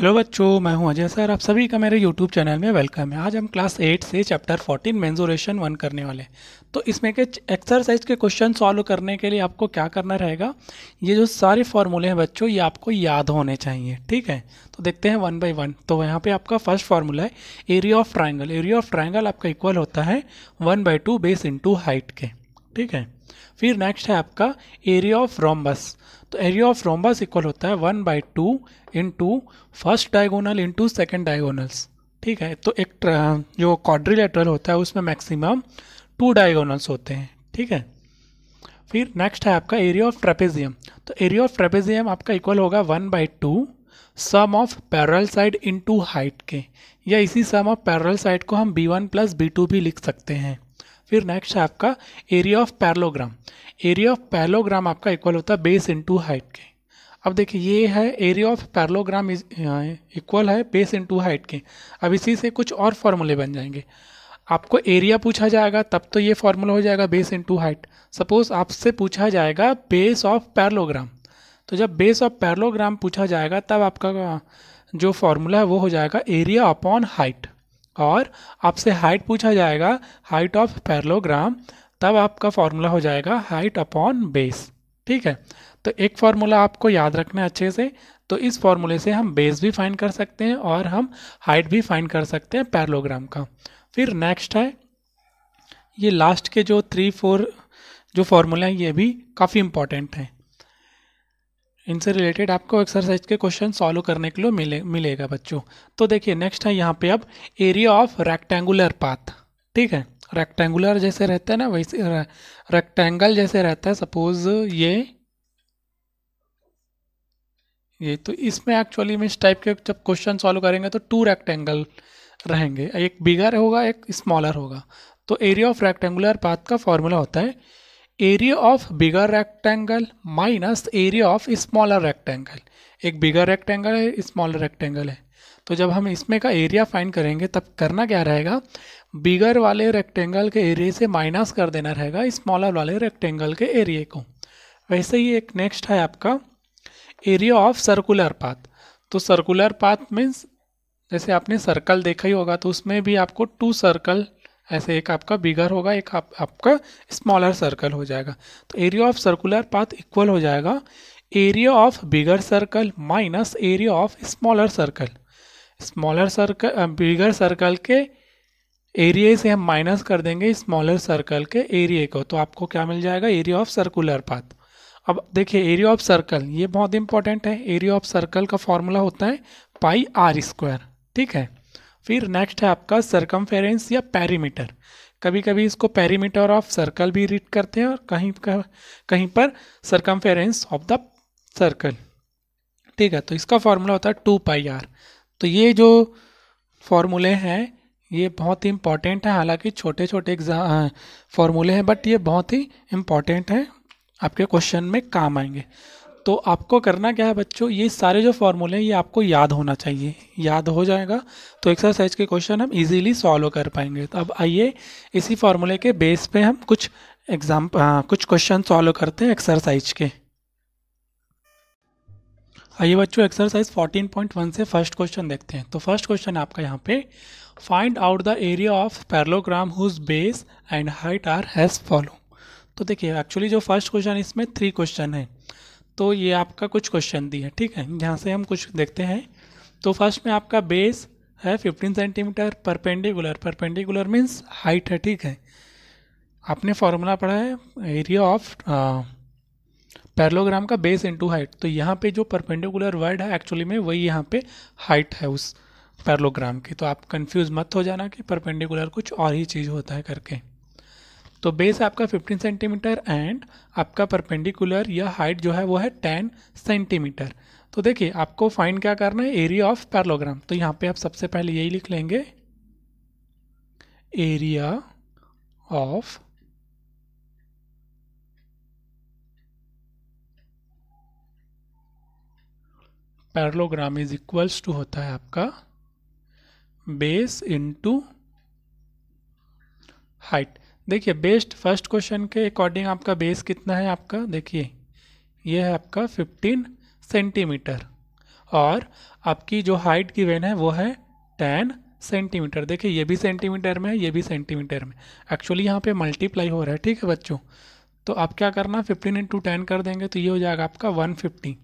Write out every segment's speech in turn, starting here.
hello बच्चों मैं हूं अजय सर आप सभी का मेरे यूट्यूब चैनल में वेलकम है आज हम क्लास एट से चैप्टर फोर्टीन मेन्जोरेशन वन करने वाले हैं तो इसमें के एक्सरसाइज के क्वेश्चन सॉल्व करने के लिए आपको क्या करना रहेगा ये जो सारे फॉर्मूले हैं बच्चों ये आपको याद होने चाहिए ठीक है तो देखते हैं वन बाई वन तो यहाँ पर आपका फर्स्ट फार्मूला है area of triangle area of triangle आपका इक्वल होता है one by base into height के ठीक है फिर नेक्स्ट है आपका एरिया ऑफ रोम्बस तो एरिया ऑफ रोम्बस इक्वल होता है one by two into first diagonal into second diagonals ठीक है तो एक जो क्वाड्रिलेटरल होता है उसमें मैक्सिमम टू डायगोनल्स होते हैं ठीक है फिर नेक्स्ट है आपका एरिया ऑफ ट्रेपेजियम तो एरिया ऑफ ट्रेपेजियम आपका इक्वल होगा one by two sum of parallel side into height के या इसी सम ऑफ पैरल साइड को हम B one plus B two भी लिख सकते हैं फिर नेक्स्ट है आपका area of parallelogram area of parallelogram आपका इक्वल होता है बेस इंटू हाइट के अब देखिए ये है area of parallelogram is equal है बेस इंटू हाइट के अब इसी से कुछ और फॉर्मूले बन जाएंगे आपको एरिया पूछा जाएगा तब तो ये फॉर्मूला हो जाएगा बेस इंटू हाइट सपोज आपसे पूछा जाएगा बेस ऑफ पैरलोग्राम तो जब बेस ऑफ पैरलोग्राम पूछा जाएगा तब आपका जो फॉर्मूला है वो हो जाएगा एरिया अपॉन हाइट और आपसे हाइट पूछा जाएगा हाइट ऑफ पैरलोग्राम तब आपका फॉर्मूला हो जाएगा हाइट अपॉन बेस ठीक है तो एक फार्मूला आपको याद रखना अच्छे से तो इस फार्मूले से हम बेस भी फाइंड कर सकते हैं और हम हाइट भी फाइंड कर सकते हैं पैरलोग्राम का फिर नेक्स्ट है ये लास्ट के जो थ्री फोर जो फार्मूला हैं ये भी काफ़ी इंपॉर्टेंट हैं इनसे रिलेटेड आपको एक्सरसाइज के क्वेश्चन सॉल्व करने के लिए मिले मिलेगा बच्चों तो देखिए नेक्स्ट है यहाँ पे अब एरिया ऑफ रेक्टेंगुलर पाथ ठीक है रेक्टेंगुलर जैसे रहता है ना वैसे रेक्टेंगल जैसे रहता है सपोज ये ये तो इसमें एक्चुअली में इस टाइप के जब क्वेश्चन सॉल्व करेंगे तो टू रेक्टेंगल रहेंगे एक बिगर होगा एक स्मॉलर होगा तो एरिया ऑफ रेक्टेंगुलर पाथ का फॉर्मूला होता है area of bigger rectangle minus area of smaller rectangle एक बिगर रेक्टेंगल है स्मॉलर रेक्टेंगल है तो जब हम इसमें का एरिया फाइंड करेंगे तब करना क्या रहेगा बिगर वाले रेक्टेंगल के एरिए से माइनस कर देना रहेगा स्मॉलर वाले रेक्टेंगल के एरिए को वैसे ही एक नेक्स्ट है आपका एरिया ऑफ सर्कुलर पाथ तो सर्कुलर पाथ मीन्स जैसे आपने सर्कल देखा ही होगा तो उसमें भी आपको टू सर्कल ऐसे एक आपका बिगर होगा एक आप, आपका स्मॉलर सर्कल हो जाएगा तो area of circular path equal हो जाएगा area of bigger circle minus area of smaller circle smaller circle bigger circle के एरिया से हम माइनस कर देंगे स्मॉलर सर्कल के एरिया को तो आपको क्या मिल जाएगा एरिया ऑफ सर्कुलर पाथ अब देखिए एरिया ऑफ सर्कल ये बहुत इंपॉर्टेंट है एरिया ऑफ सर्कल का फॉर्मूला होता है पाई आर स्क्वायर ठीक है फिर नेक्स्ट है आपका सरकमफेरेंस या पैरीमीटर कभी कभी इसको पैरीमीटर ऑफ सर्कल भी रीड करते हैं और कहीं कहीं पर सरकमफेरेंस ऑफ द सर्कल ठीक है तो इसका फॉर्मूला होता है टू पाई आर तो ये जो फॉर्मूले हैं ये बहुत ही इम्पॉर्टेंट है हालांकि छोटे छोटे एग्जाम फॉर्मूले हैं बट ये बहुत ही इम्पॉर्टेंट हैं आपके क्वेश्चन में काम आएंगे तो आपको करना क्या है बच्चों ये सारे जो फॉर्मूले हैं ये आपको याद होना चाहिए याद हो जाएगा तो एक्सरसाइज के क्वेश्चन हम इजीली सॉल्व कर पाएंगे तो अब आइए इसी फार्मूले के बेस पे हम कुछ एग्जाम कुछ क्वेश्चन सॉल्व करते हैं एक्सरसाइज के आइए बच्चों एक्सरसाइज 14.1 से फर्स्ट क्वेश्चन देखते हैं तो फर्स्ट क्वेश्चन आपका यहाँ पे find out the area of parallelogram whose base and height are as follow तो देखिए एक्चुअली जो फर्स्ट क्वेश्चन इसमें थ्री क्वेश्चन है तो ये आपका कुछ क्वेश्चन दी है ठीक है यहाँ से हम कुछ देखते हैं तो फर्स्ट में आपका बेस है 15 centimetre perpendicular perpendicular means height है ठीक है आपने फॉर्मूला पढ़ा है एरिया ऑफ पैरलोग्राम का बेस इनटू हाइट तो यहाँ पे जो परपेंडिकुलर वर्ड है एक्चुअली में वही यहाँ पे हाइट है उस पैरलोग्राम की तो आप कंफ्यूज मत हो जाना कि परपेंडिकुलर कुछ और ही चीज़ होता है करके तो बेस आपका 15 सेंटीमीटर एंड आपका परपेंडिकुलर या हाइट जो है वो है 10 सेंटीमीटर तो देखिए आपको फाइंड क्या करना है एरिया ऑफ पैरलोग्राम तो यहाँ पे आप सबसे पहले यही लिख लेंगे area of parallelogram is equals to होता है आपका बेस इनटू हाइट देखिए बेस्ट फर्स्ट क्वेश्चन के अकॉर्डिंग आपका बेस कितना है आपका देखिए यह है आपका 15 सेंटीमीटर और आपकी जो हाइट गिवेन है वो है 10 सेंटीमीटर देखिए ये भी सेंटीमीटर में है ये भी सेंटीमीटर में एक्चुअली यहाँ पे मल्टीप्लाई हो रहा है ठीक है बच्चों तो आप क्या करना 15 इंटू टेन कर देंगे तो ये हो जाएगा आपका 150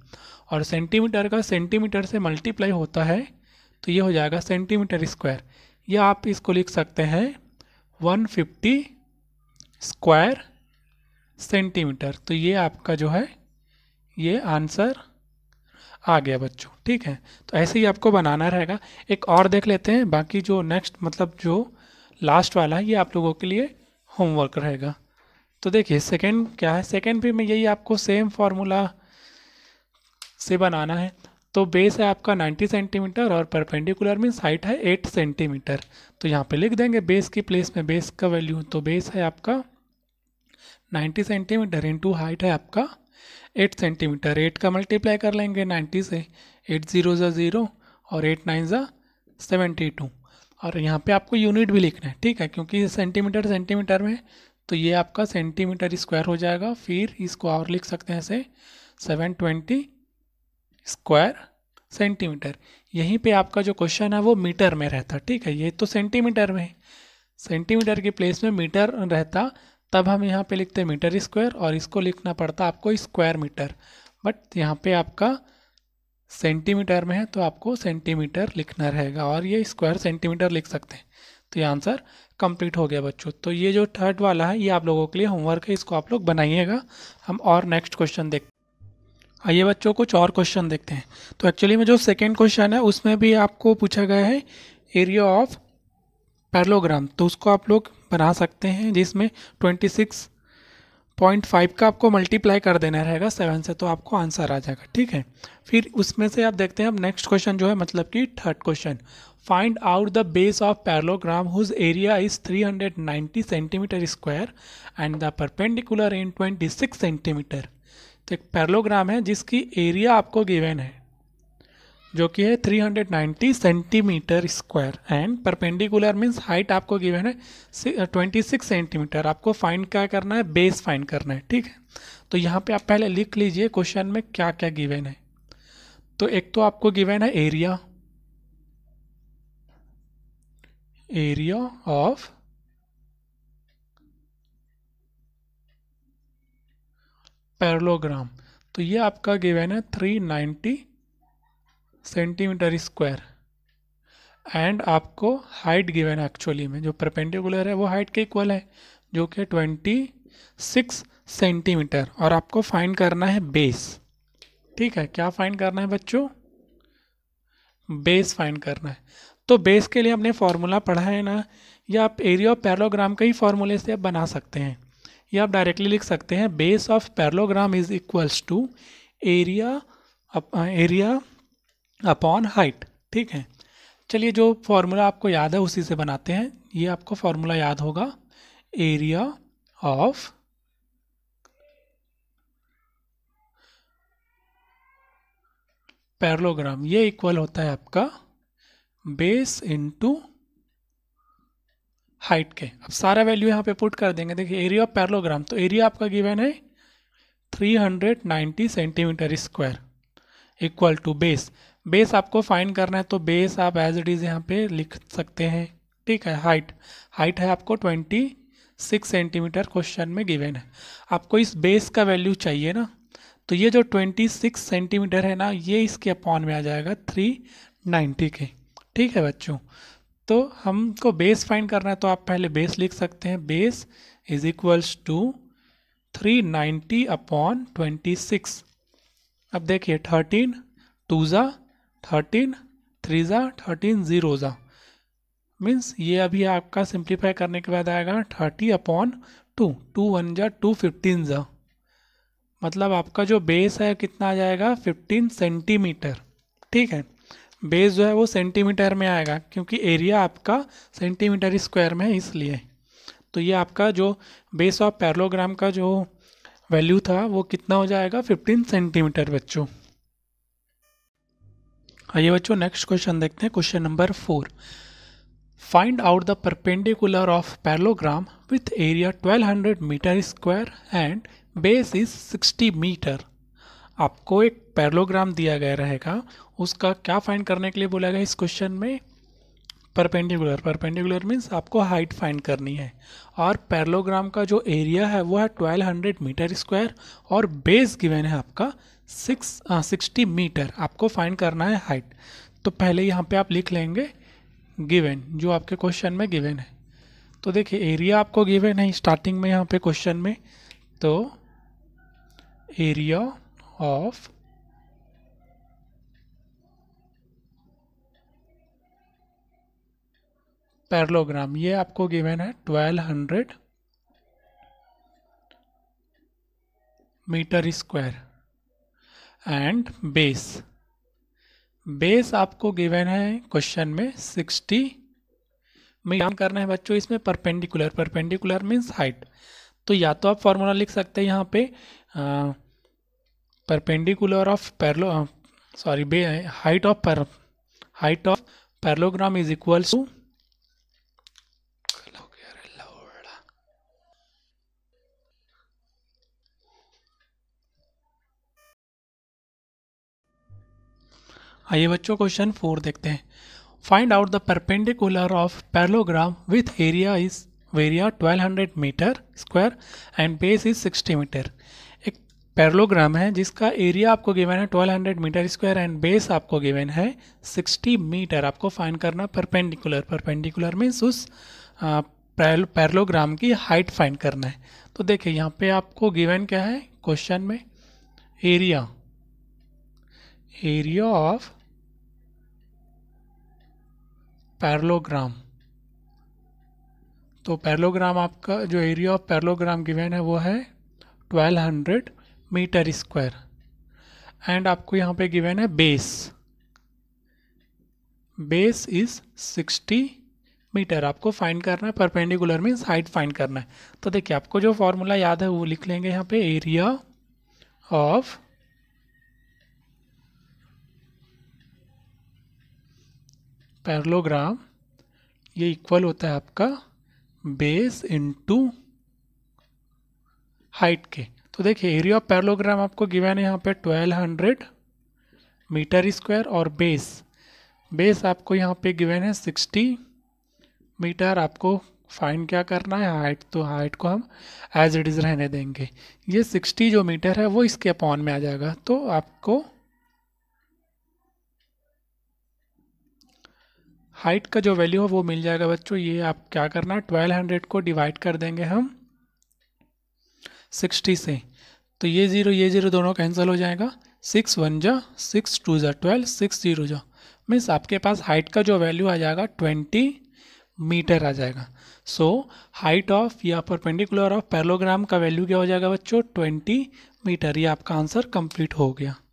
और सेंटीमीटर का सेंटीमीटर से मल्टीप्लाई होता है तो ये हो जाएगा सेंटीमीटर स्क्वायर या आप इसको लिख सकते हैं 150 स्क्वायर सेंटीमीटर तो ये आपका जो है ये आंसर आ गया बच्चों ठीक है तो ऐसे ही आपको बनाना रहेगा एक और देख लेते हैं बाकी जो नेक्स्ट मतलब जो लास्ट वाला है ये आप लोगों के लिए होमवर्क रहेगा तो देखिए सेकेंड क्या है सेकेंड भी मैं यही आपको सेम फार्मूला से बनाना है तो बेस है आपका 90 सेंटीमीटर और परपेंडिकुलर मीन्स हाइट है 8 सेंटीमीटर तो यहाँ पे लिख देंगे बेस की प्लेस में बेस का वैल्यू तो बेस है आपका 90 सेंटीमीटर इंटू हाइट है आपका 8 सेंटीमीटर 8 का मल्टीप्लाई कर लेंगे 90 से 8 ज़ीरो ज़ा ज़ीरो और 8 नाइन ज़ा सेवेंटी टू और यहाँ पे आपको यूनिट भी लिखना है ठीक है क्योंकि सेंटीमीटर सेंटीमीटर में तो ये आपका सेंटीमीटर स्क्वायर हो जाएगा फिर इसको और लिख सकते हैं ऐसे सेवन ट्वेंटी स्क्वायर सेंटीमीटर यहीं पे आपका जो क्वेश्चन है वो मीटर में रहता ठीक है ये तो सेंटीमीटर में है सेंटीमीटर की प्लेस में मीटर रहता तब हम यहाँ पे लिखते मीटर स्क्वायर और इसको लिखना पड़ता आपको स्क्वायर मीटर बट यहाँ पे आपका सेंटीमीटर में है तो आपको सेंटीमीटर लिखना रहेगा और ये स्क्वायर सेंटीमीटर लिख सकते हैं तो ये आंसर कंप्लीट हो गया बच्चों तो ये जो थर्ड वाला है ये आप लोगों के लिए होमवर्क है इसको आप लोग बनाइएगा हम और नेक्स्ट क्वेश्चन देखते आइए बच्चों कुछ और क्वेश्चन देखते हैं तो एक्चुअली में जो सेकेंड क्वेश्चन है उसमें भी आपको पूछा गया है एरिया ऑफ पैरलोग्राम तो उसको आप लोग बना सकते हैं जिसमें ट्वेंटी सिक्स पॉइंट फाइव का आपको मल्टीप्लाई कर देना रहेगा सेवन से तो आपको आंसर आ जाएगा ठीक है फिर उसमें से आप देखते हैं अब नेक्स्ट क्वेश्चन जो है मतलब कि third question find out the base of parallelogram whose area is 390 centimetre square and the perpendicular in 26 centimetre तो एक पैरलोग्राम है जिसकी एरिया आपको गिवेन है जो कि है 390 centimetre square and perpendicular means height आपको गिवन है 26 सेंटीमीटर आपको फाइंड क्या करना है बेस फाइंड करना है ठीक है तो यहाँ पे आप पहले लिख लीजिए क्वेश्चन में क्या क्या गिवन है तो एक तो आपको गिवन है एरिया एरिया ऑफ पैरलोग्राम तो ये आपका गिवेन है three ninety centimetre square and आपको हाइट गिवेन है एक्चुअली में जो परपेंडिकुलर है वो हाइट के इक्वल है जो कि ट्वेंटी सिक्स सेंटीमीटर और आपको फाइंड करना है बेस ठीक है क्या फाइंड करना है बच्चों बेस फाइंड करना है तो बेस के लिए हमने फॉर्मूला पढ़ा है ना या आप एरिया ऑफ पैरलोग्राम के ही फॉर्मूले से आप बना सकते हैं या आप डायरेक्टली लिख सकते हैं base of parallelogram is equals to area area upon height ठीक है चलिए जो फार्मूला आपको याद है उसी से बनाते हैं ये आपको फार्मूला याद होगा एरिया ऑफ पैरलोग्राम ये इक्वल होता है आपका बेस इनटू हाइट के अब सारा वैल्यू यहाँ पे पुट कर देंगे देखिए एरिया ऑफ पैरलोग्राम तो एरिया आपका गिवन है 390 centimetre square equal to base base आपको फाइन करना है तो बेस आप एज इट इज़ यहाँ पे लिख सकते हैं ठीक है हाइट हाइट है आपको 26 सेंटीमीटर क्वेश्चन में गिवन है आपको इस बेस का वैल्यू चाहिए ना तो ये जो 26 सेंटीमीटर है ना ये इसके अपॉन में आ जाएगा 390 के ठीक है बच्चों तो हमको बेस फाइंड करना है तो आप पहले बेस लिख सकते हैं base is equals to three ninety upon twenty six अब देखिए थर्टीन टू ज़ा थर्टीन थ्री ज़ा थर्टीन ज़ीरो ज़ा मीन्स ये अभी आपका सिंप्लीफाई करने के बाद आएगा thirty upon two two one ज़ा टू फिफ्टीन ज़ा मतलब आपका जो बेस है कितना आ जाएगा फिफ्टीन सेंटीमीटर ठीक है बेस जो है वो सेंटीमीटर में आएगा क्योंकि एरिया आपका सेंटीमीटर स्क्वायर में है इसलिए तो ये आपका जो बेस ऑफ पैरलोग्राम का जो वैल्यू था वो कितना हो जाएगा 15 सेंटीमीटर बच्चों आइए बच्चों नेक्स्ट क्वेश्चन देखते हैं question number four find out the perpendicular of parallelogram with area 1200 metre square and base is 60 metre आपको एक पैरलोग्राम दिया गया रहेगा उसका क्या फाइंड करने के लिए बोला गया इस क्वेश्चन में परपेंडिकुलर परपेंडिकुलर मीन्स आपको हाइट फाइंड करनी है और पैरलोग्राम का जो एरिया है वो है ट्वेल्व हंड्रेड मीटर स्क्वायर और बेस गिवेन है आपका सिक्स सिक्सटी मीटर आपको फाइंड करना है हाइट तो पहले यहाँ पे आप लिख लेंगे गिवेन जो आपके क्वेश्चन में गिवेन है तो देखिए एरिया आपको गिवन है स्टार्टिंग में यहाँ पे क्वेश्चन में तो एरिया of पैरलोग्राम ये आपको गिवन है 1200 metre square and base base आपको गिवन है क्वेश्चन में 60 मीटर करना है बच्चों इसमें परपेंडिकुलर परपेंडिकुलर मीन्स हाइट तो या तो आप फॉर्मूला लिख सकते हैं यहाँ पे आ, perpendicular of parallel sorry height of per height of parallelogram is equals to आइए बच्चों क्वेश्चन फोर देखते हैं find out the perpendicular of parallelogram with area is area 1200 metre square and base is 60 metre parallelogram है जिसका area आपको given है 1200 metre square and base आपको given है 60 मीटर आपको फाइंड करना परपेंडिकुलर परपेंडिकुलर मीन्स उस पैरलोग्राम की हाइट फाइंड करना है तो देखिए यहाँ पे आपको गिवन क्या है क्वेश्चन में एरिया एरिया ऑफ पैरलोग्राम तो पैरलोग्राम आपका जो एरिया ऑफ पैरलोग्राम गिवन है वो है 1200 मीटर स्क्वायर एंड आपको यहाँ पे गिवन है बेस बेस इज 60 मीटर आपको फाइंड करना है परपेंडिकुलर मीन्स हाइट फाइंड करना है तो देखिए आपको जो फॉर्मूला याद है वो लिख लेंगे यहाँ पे एरिया ऑफ पैरलोग्राम ये इक्वल होता है आपका बेस इनटू हाइट के तो देखिए एरिया ऑफ पैरलोग्राम आपको गिवन है यहाँ पे 1200 मीटर स्क्वायर और बेस बेस आपको यहाँ पे गिवन है 60 मीटर आपको फाइन क्या करना है हाइट तो हाइट को हम एज इट इज़ रहने देंगे ये 60 जो मीटर है वो इसके अपॉन में आ जाएगा तो आपको हाइट का जो वैल्यू है वो मिल जाएगा बच्चों ये आप क्या करना है ट्वेल्व को डिवाइड कर देंगे हम सिक्सटी से तो ये ज़ीरो ये ज़ीरो दोनों कैंसिल हो जाएगा सिक्स वन जा सिक्स टू जा ट्वेल्व सिक्स ज़ीरो जा मीन्स आपके पास हाइट का जो वैल्यू आ जाएगा ट्वेंटी मीटर आ जाएगा सो हाइट ऑफ या परपेंडिकुलर ऑफ पैरलोग्राम का वैल्यू क्या हो जाएगा बच्चों ट्वेंटी मीटर ये आपका आंसर कंप्लीट हो गया